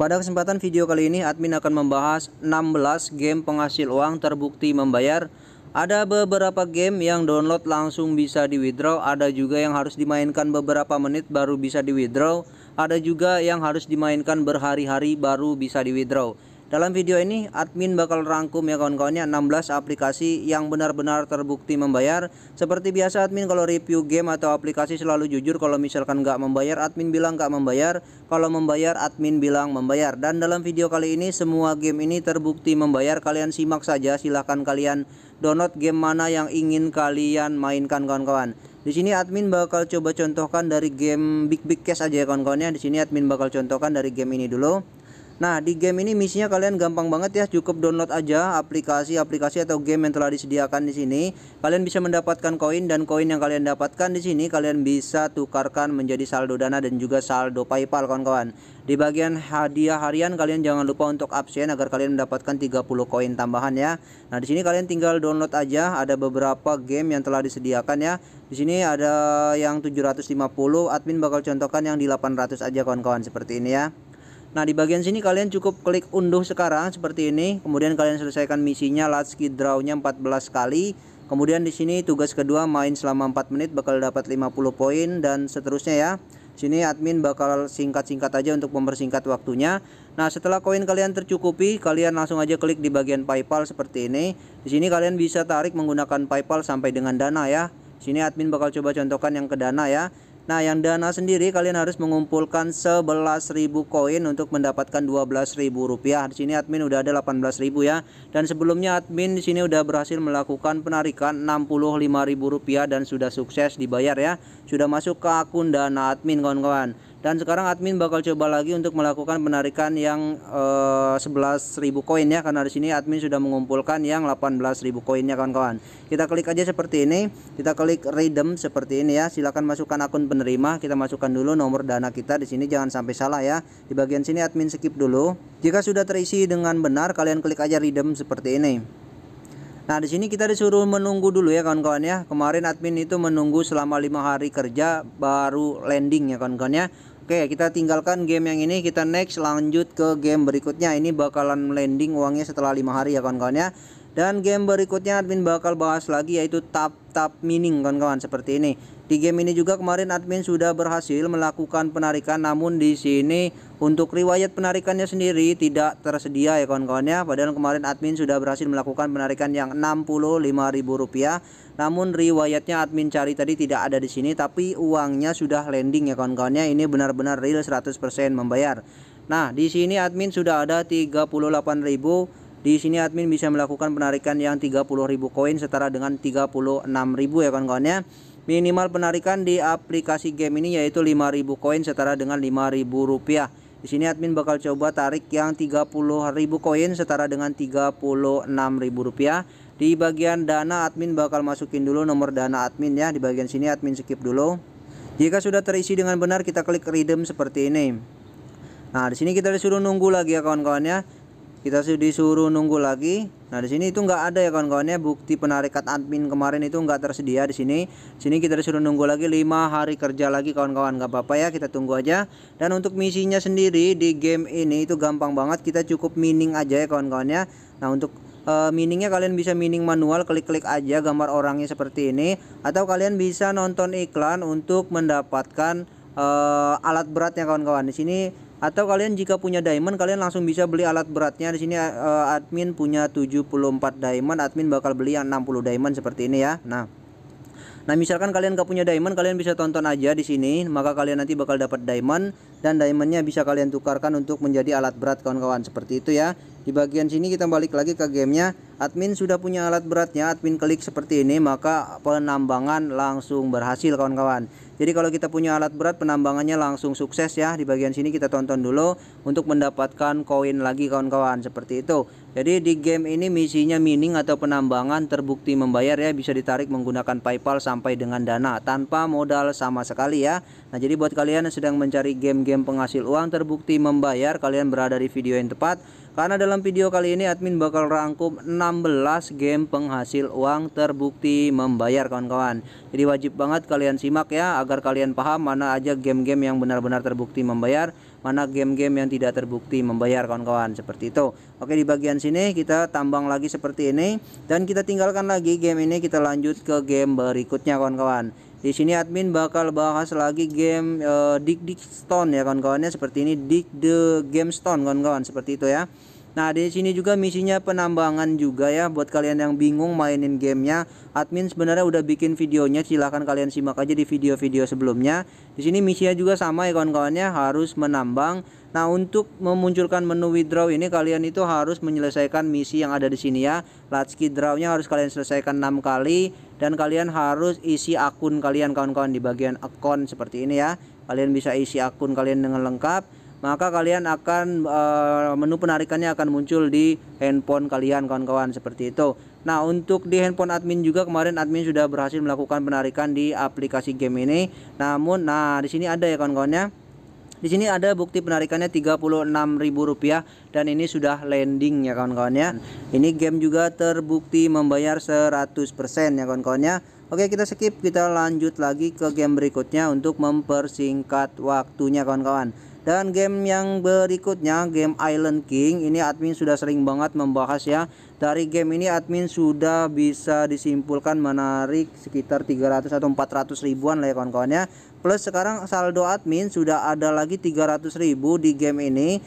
Pada kesempatan video kali ini admin akan membahas 16 game penghasil uang terbukti membayar Ada beberapa game yang download langsung bisa di withdraw Ada juga yang harus dimainkan beberapa menit baru bisa di withdraw Ada juga yang harus dimainkan berhari-hari baru bisa di withdraw dalam video ini admin bakal rangkum ya kawan-kawannya 16 aplikasi yang benar-benar terbukti membayar Seperti biasa admin kalau review game atau aplikasi selalu jujur Kalau misalkan nggak membayar admin bilang nggak membayar Kalau membayar admin bilang membayar Dan dalam video kali ini semua game ini terbukti membayar Kalian simak saja silahkan kalian download game mana yang ingin kalian mainkan kawan-kawan di sini admin bakal coba contohkan dari game Big Big Cash aja ya kawan-kawannya. Di sini admin bakal contohkan dari game ini dulu. Nah di game ini misinya kalian gampang banget ya cukup download aja aplikasi-aplikasi atau game yang telah disediakan di sini. Kalian bisa mendapatkan koin dan koin yang kalian dapatkan di sini kalian bisa tukarkan menjadi saldo dana dan juga saldo PayPal kawan-kawan. Di bagian hadiah harian kalian jangan lupa untuk absen agar kalian mendapatkan 30 koin tambahan ya. Nah di sini kalian tinggal download aja ada beberapa game yang telah disediakan ya. Di sini ada yang 750 admin bakal contohkan yang di 800 aja kawan-kawan seperti ini ya. Nah di bagian sini kalian cukup klik unduh sekarang seperti ini kemudian kalian selesaikan misinya Latsky drawnya 14 kali kemudian di sini tugas kedua main selama 4 menit bakal dapat 50 poin dan seterusnya ya sini admin bakal singkat-singkat aja untuk mempersingkat waktunya. Nah, setelah koin kalian tercukupi, kalian langsung aja klik di bagian PayPal seperti ini. Di sini kalian bisa tarik menggunakan PayPal sampai dengan Dana ya. sini admin bakal coba contohkan yang ke Dana ya. Nah, yang dana sendiri kalian harus mengumpulkan 11.000 koin untuk mendapatkan 12.000 rupiah. Di sini admin udah ada 18.000 ya. Dan sebelumnya admin di sini udah berhasil melakukan penarikan 65.000 rupiah dan sudah sukses dibayar ya. Sudah masuk ke akun dana admin kawan-kawan dan sekarang admin bakal coba lagi untuk melakukan penarikan yang uh, eh, 11.000 koin ya karena di sini admin sudah mengumpulkan yang 18.000 koin ya kawan-kawan kita klik aja seperti ini kita klik redeem seperti ini ya silahkan masukkan akun penerima kita masukkan dulu nomor dana kita di sini jangan sampai salah ya di bagian sini admin skip dulu jika sudah terisi dengan benar kalian klik aja redeem seperti ini Nah, di sini kita disuruh menunggu dulu ya kawan-kawan ya. Kemarin admin itu menunggu selama lima hari kerja baru landing ya kawan-kawan ya. Oke, kita tinggalkan game yang ini, kita next lanjut ke game berikutnya. Ini bakalan landing uangnya setelah lima hari ya kawan kawannya Dan game berikutnya admin bakal bahas lagi yaitu Tap tap mining kawan-kawan seperti ini. Di game ini juga kemarin admin sudah berhasil melakukan penarikan namun di sini untuk riwayat penarikannya sendiri tidak tersedia ya kawan-kawan ya. Padahal kemarin admin sudah berhasil melakukan penarikan yang Rp65.000 namun riwayatnya admin cari tadi tidak ada di sini tapi uangnya sudah landing ya kawan-kawannya. Ini benar-benar real 100% membayar. Nah, di sini admin sudah ada 38.000 di sini admin bisa melakukan penarikan yang 30.000 koin setara dengan 36.000 ya kawan-kawan ya. Minimal penarikan di aplikasi game ini yaitu 5.000 koin setara dengan 5.000 rupiah. Di sini admin bakal coba tarik yang 30.000 koin setara dengan 36.000 rupiah. Di bagian dana admin bakal masukin dulu nomor dana admin ya. Di bagian sini admin skip dulu. Jika sudah terisi dengan benar kita klik redeem seperti ini. Nah, di sini kita disuruh nunggu lagi ya kawan-kawan ya kita sudah disuruh nunggu lagi nah di sini itu nggak ada ya kawan-kawannya bukti penarikan admin kemarin itu nggak tersedia di sini di sini kita disuruh nunggu lagi lima hari kerja lagi kawan-kawan nggak apa-apa ya kita tunggu aja dan untuk misinya sendiri di game ini itu gampang banget kita cukup mining aja ya kawan-kawannya nah untuk uh, miningnya kalian bisa mining manual klik-klik aja gambar orangnya seperti ini atau kalian bisa nonton iklan untuk mendapatkan uh, alat beratnya kawan-kawan di sini atau kalian jika punya diamond kalian langsung bisa beli alat beratnya di sini uh, admin punya 74 diamond admin bakal beli yang 60 diamond seperti ini ya nah Nah, misalkan kalian gak punya diamond, kalian bisa tonton aja di sini, maka kalian nanti bakal dapat diamond dan diamondnya bisa kalian tukarkan untuk menjadi alat berat kawan-kawan seperti itu ya. Di bagian sini kita balik lagi ke gamenya. Admin sudah punya alat beratnya, admin klik seperti ini maka penambangan langsung berhasil kawan-kawan. Jadi kalau kita punya alat berat penambangannya langsung sukses ya. Di bagian sini kita tonton dulu untuk mendapatkan koin lagi kawan-kawan seperti itu. Jadi di game ini misinya mining atau penambangan terbukti membayar ya bisa ditarik menggunakan PayPal sampai dengan dana tanpa modal sama sekali ya. Nah, jadi buat kalian yang sedang mencari game-game penghasil uang terbukti membayar, kalian berada di video yang tepat karena dalam video kali ini admin bakal rangkum 16 game penghasil uang terbukti membayar kawan-kawan. Jadi wajib banget kalian simak ya agar kalian paham mana aja game-game yang benar-benar terbukti membayar, mana game-game yang tidak terbukti membayar kawan-kawan seperti itu. Oke di bagian sini kita tambang lagi seperti ini dan kita tinggalkan lagi game ini kita lanjut ke game berikutnya kawan-kawan. Di sini admin bakal bahas lagi game uh, Dig Dig Stone ya kawan-kawannya seperti ini Dig the Game Stone kawan-kawan seperti itu ya. Nah di sini juga misinya penambangan juga ya buat kalian yang bingung mainin gamenya admin sebenarnya udah bikin videonya silahkan kalian simak aja di video-video sebelumnya di sini misinya juga sama ya kawan-kawannya harus menambang Nah untuk memunculkan menu withdraw ini kalian itu harus menyelesaikan misi yang ada di sini ya draw drawnya harus kalian selesaikan 6 kali dan kalian harus isi akun kalian kawan-kawan di bagian account seperti ini ya Kalian bisa isi akun kalian dengan lengkap maka kalian akan eh, menu penarikannya akan muncul di handphone kalian kawan-kawan seperti itu nah untuk di handphone admin juga kemarin admin sudah berhasil melakukan penarikan di aplikasi game ini namun nah di sini ada ya kawan-kawannya di sini ada bukti penarikannya Rp36.000 dan ini sudah landing ya kawan-kawan ya. Ini game juga terbukti membayar 100% ya kawan-kawan ya. Oke kita skip kita lanjut lagi ke game berikutnya untuk mempersingkat waktunya kawan-kawan dan game yang berikutnya game Island King ini admin sudah sering banget membahas ya. Dari game ini admin sudah bisa disimpulkan menarik sekitar 300 atau 400 ribuan lah ya kawan-kawan ya. Plus sekarang saldo admin sudah ada lagi 300 ribu di game ini.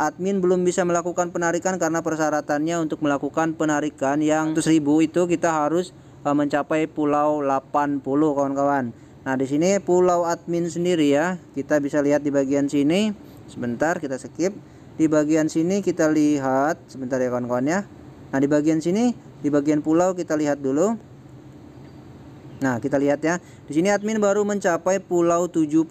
Admin belum bisa melakukan penarikan karena persyaratannya untuk melakukan penarikan yang 100 ribu itu kita harus eh, mencapai pulau 80 kawan-kawan. Nah, di sini pulau admin sendiri ya. Kita bisa lihat di bagian sini. Sebentar, kita skip. Di bagian sini kita lihat sebentar ya kawan-kawan ya. Nah, di bagian sini, di bagian pulau kita lihat dulu. Nah, kita lihat ya. Di sini admin baru mencapai pulau 72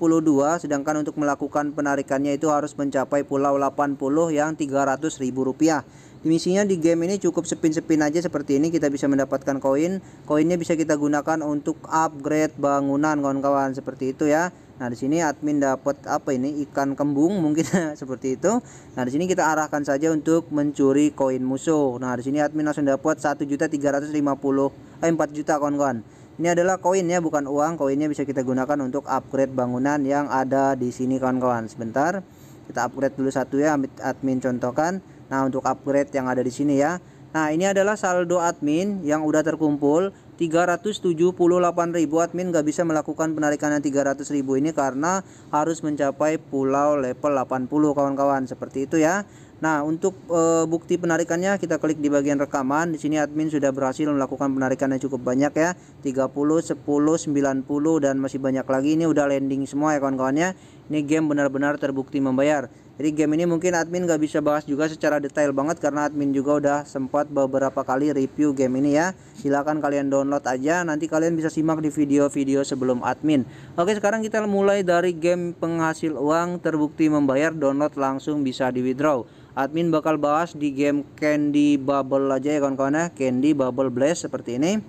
sedangkan untuk melakukan penarikannya itu harus mencapai pulau 80 yang 300.000 rupiah Misinya di game ini cukup spin-spin aja seperti ini kita bisa mendapatkan koin. Koinnya bisa kita gunakan untuk upgrade bangunan kawan-kawan seperti itu ya. Nah, di sini admin dapat apa ini? Ikan kembung mungkin seperti itu. Nah, di sini kita arahkan saja untuk mencuri koin musuh. Nah, di sini admin langsung dapat juta 1.350 eh 4 juta kawan-kawan. Ini adalah koinnya bukan uang. Koinnya bisa kita gunakan untuk upgrade bangunan yang ada di sini kawan-kawan. Sebentar. Kita upgrade dulu satu ya admin contohkan. Nah, untuk upgrade yang ada di sini ya. Nah, ini adalah saldo admin yang udah terkumpul 378.000 admin nggak bisa melakukan penarikan yang 300.000 ini karena harus mencapai pulau level 80 kawan-kawan seperti itu ya. Nah, untuk e, bukti penarikannya kita klik di bagian rekaman. Di sini admin sudah berhasil melakukan penarikan yang cukup banyak ya. 30, 10, 90 dan masih banyak lagi. Ini udah landing semua ya kawan-kawannya ini game benar-benar terbukti membayar jadi game ini mungkin admin gak bisa bahas juga secara detail banget karena admin juga udah sempat beberapa kali review game ini ya silahkan kalian download aja nanti kalian bisa simak di video-video sebelum admin oke sekarang kita mulai dari game penghasil uang terbukti membayar download langsung bisa di withdraw admin bakal bahas di game Candy Bubble aja ya kawan-kawan ya Candy Bubble Blast seperti ini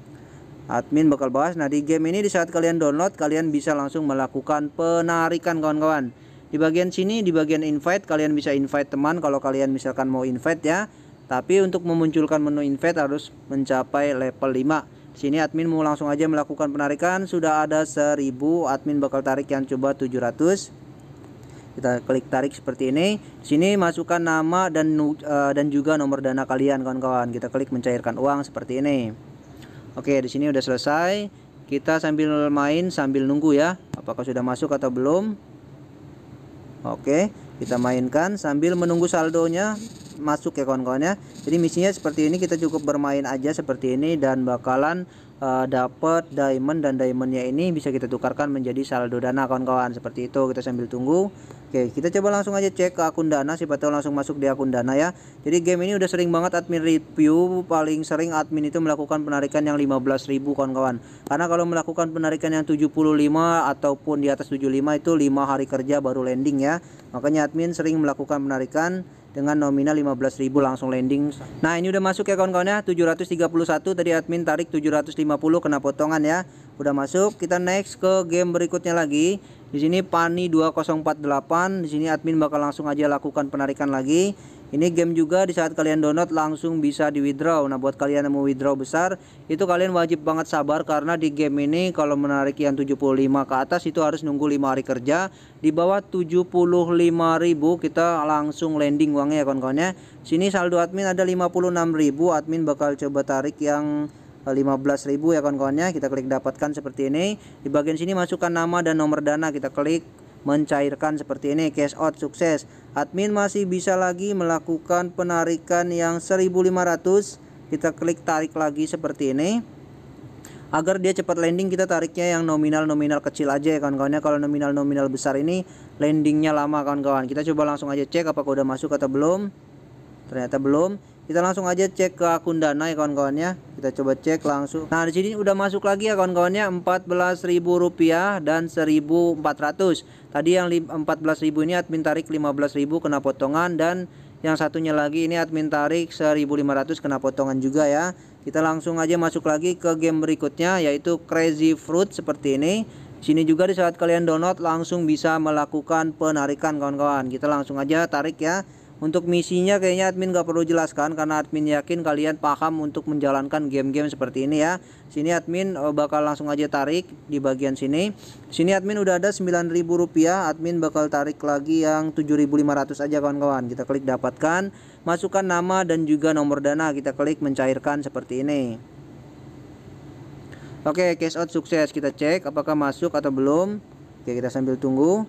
admin bakal bahas. Nah, di game ini di saat kalian download, kalian bisa langsung melakukan penarikan kawan-kawan. Di bagian sini, di bagian invite, kalian bisa invite teman kalau kalian misalkan mau invite ya. Tapi untuk memunculkan menu invite harus mencapai level 5. Di sini admin mau langsung aja melakukan penarikan. Sudah ada 1000, admin bakal tarik yang coba 700. Kita klik tarik seperti ini. Di sini masukkan nama dan eh, dan juga nomor dana kalian kawan-kawan. Kita klik mencairkan uang seperti ini. Oke, di sini udah selesai. Kita sambil main sambil nunggu ya, apakah sudah masuk atau belum. Oke, kita mainkan sambil menunggu saldonya masuk ya kawan-kawan ya. Jadi misinya seperti ini kita cukup bermain aja seperti ini dan bakalan uh, eh, dapat diamond dan diamondnya ini bisa kita tukarkan menjadi saldo dana kawan-kawan seperti itu kita sambil tunggu Oke kita coba langsung aja cek ke akun dana siapa tahu langsung masuk di akun dana ya jadi game ini udah sering banget admin review paling sering admin itu melakukan penarikan yang 15.000 kawan-kawan karena kalau melakukan penarikan yang 75 ataupun di atas 75 itu lima hari kerja baru landing ya makanya admin sering melakukan penarikan dengan nominal 15.000 langsung landing. Nah, ini udah masuk ya kawan-kawan ya. 731 tadi admin tarik 750 kena potongan ya. Udah masuk. Kita next ke game berikutnya lagi. Di sini Pani 2048. Di sini admin bakal langsung aja lakukan penarikan lagi. Ini game juga di saat kalian download langsung bisa di withdraw. Nah, buat kalian yang mau withdraw besar, itu kalian wajib banget sabar karena di game ini kalau menarik yang 75 ke atas itu harus nunggu 5 hari kerja. Di bawah 75.000 kita langsung landing uangnya ya kawan-kawan ya. Sini saldo admin ada 56.000, admin bakal coba tarik yang 15.000 ya kawan-kawannya kita klik dapatkan seperti ini di bagian sini masukkan nama dan nomor dana kita klik mencairkan seperti ini cash out sukses admin masih bisa lagi melakukan penarikan yang 1500 kita klik tarik lagi seperti ini agar dia cepat landing kita tariknya yang nominal-nominal kecil aja ya kawan-kawannya kalau nominal-nominal besar ini landingnya lama kawan-kawan kita coba langsung aja cek apakah udah masuk atau belum ternyata belum kita langsung aja cek ke akun dana ya kawan-kawannya kita coba cek langsung nah di sini udah masuk lagi ya kawan-kawannya 14.000 rupiah dan 1.400 tadi yang 14.000 ini admin tarik 15.000 kena potongan dan yang satunya lagi ini admin tarik 1500 kena potongan juga ya kita langsung aja masuk lagi ke game berikutnya yaitu crazy fruit seperti ini sini juga di saat kalian download langsung bisa melakukan penarikan kawan-kawan kita langsung aja tarik ya untuk misinya kayaknya admin gak perlu jelaskan karena admin yakin kalian paham untuk menjalankan game-game seperti ini ya. Sini admin eh, bakal langsung aja tarik di bagian sini. Sini admin udah ada 9.000 rupiah, admin bakal tarik lagi yang 7.500 aja kawan-kawan. Kita klik dapatkan, masukkan nama dan juga nomor dana. Kita klik mencairkan seperti ini. Oke, cash out sukses. Kita cek apakah masuk atau belum. Oke, kita sambil tunggu.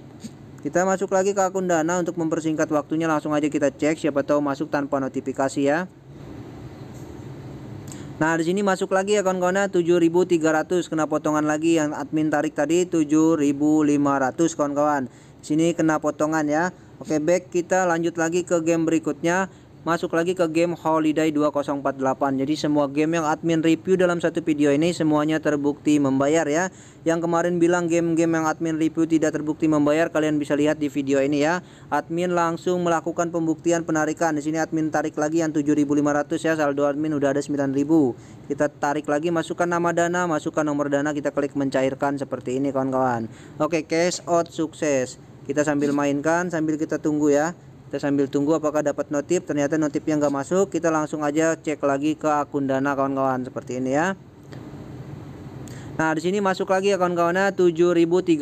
Kita masuk lagi ke akun Dana untuk mempersingkat waktunya langsung aja kita cek siapa tahu masuk tanpa notifikasi ya. Nah, di sini masuk lagi ya kawan-kawan 7300 ya. kena potongan lagi yang admin tarik tadi 7500 kawan-kawan. Sini kena potongan ya. Oke, back kita lanjut lagi ke game berikutnya masuk lagi ke game Holiday 2048 jadi semua game yang admin review dalam satu video ini semuanya terbukti membayar ya yang kemarin bilang game-game yang admin review tidak terbukti membayar kalian bisa lihat di video ini ya admin langsung melakukan pembuktian penarikan di sini admin tarik lagi yang 7500 ya saldo admin udah ada 9000 kita tarik lagi masukkan nama dana masukkan nomor dana kita klik mencairkan seperti ini kawan-kawan oke cash out sukses kita sambil mainkan sambil kita tunggu ya kita sambil tunggu apakah dapat notif ternyata notifnya nggak masuk kita langsung aja cek lagi ke akun dana kawan-kawan seperti ini ya Nah, di sini masuk lagi ya kawan-kawannya 7312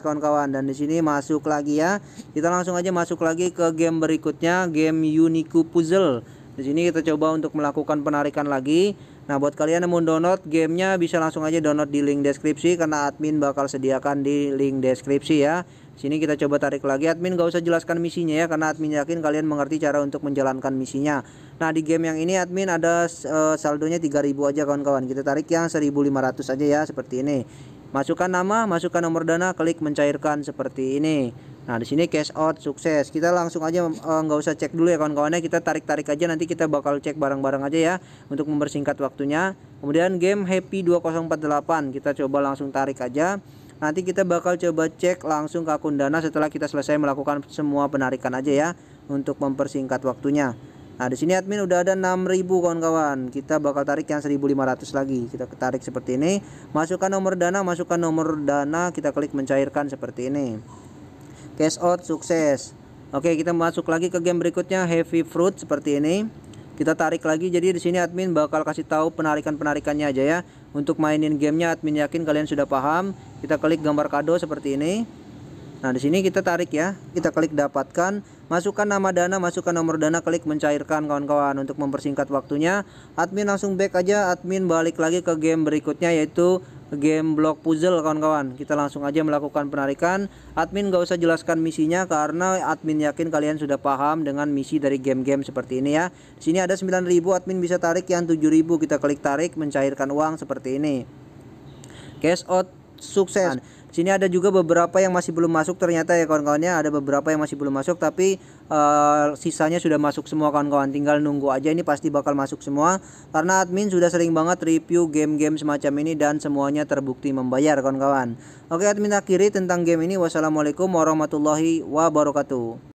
kawan-kawan dan di sini masuk lagi ya. Kita langsung aja masuk lagi ke game berikutnya, game Uniku Puzzle. Di sini kita coba untuk melakukan penarikan lagi. Nah, buat kalian yang mau download gamenya bisa langsung aja download di link deskripsi karena admin bakal sediakan di link deskripsi ya. Sini kita coba tarik lagi. Admin gak usah jelaskan misinya ya karena admin yakin kalian mengerti cara untuk menjalankan misinya. Nah, di game yang ini admin ada uh, saldonya 3000 aja kawan-kawan. Kita tarik yang 1500 aja ya seperti ini. Masukkan nama, masukkan nomor dana, klik mencairkan seperti ini. Nah, di sini cash out sukses. Kita langsung aja eh, nggak uh, usah cek dulu ya kawan-kawannya, kita tarik-tarik aja nanti kita bakal cek barang-barang aja ya untuk mempersingkat waktunya. Kemudian game Happy 2048, kita coba langsung tarik aja. Nanti kita bakal coba cek langsung ke akun Dana setelah kita selesai melakukan semua penarikan aja ya untuk mempersingkat waktunya. Nah, di sini admin udah ada 6000 kawan-kawan. Kita bakal tarik yang 1500 lagi. Kita tarik seperti ini. Masukkan nomor dana, masukkan nomor dana, kita klik mencairkan seperti ini. Cash out sukses. Oke, kita masuk lagi ke game berikutnya Heavy Fruit seperti ini kita tarik lagi jadi di sini admin bakal kasih tahu penarikan-penarikannya aja ya untuk mainin gamenya admin yakin kalian sudah paham kita klik gambar kado seperti ini Nah, di sini kita tarik ya. Kita klik dapatkan, masukkan nama dana, masukkan nomor dana, klik mencairkan kawan-kawan untuk mempersingkat waktunya. Admin langsung back aja, admin balik lagi ke game berikutnya yaitu game block puzzle kawan-kawan kita langsung aja melakukan penarikan admin gak usah jelaskan misinya karena admin yakin kalian sudah paham dengan misi dari game-game seperti ini ya Di sini ada 9000 admin bisa tarik yang 7000 kita klik tarik mencairkan uang seperti ini cash out sukses sini ada juga beberapa yang masih belum masuk ternyata ya kawan-kawannya ada beberapa yang masih belum masuk tapi uh, sisanya sudah masuk semua kawan-kawan tinggal nunggu aja ini pasti bakal masuk semua karena admin sudah sering banget review game-game semacam ini dan semuanya terbukti membayar kawan-kawan oke admin akhiri tentang game ini wassalamualaikum warahmatullahi wabarakatuh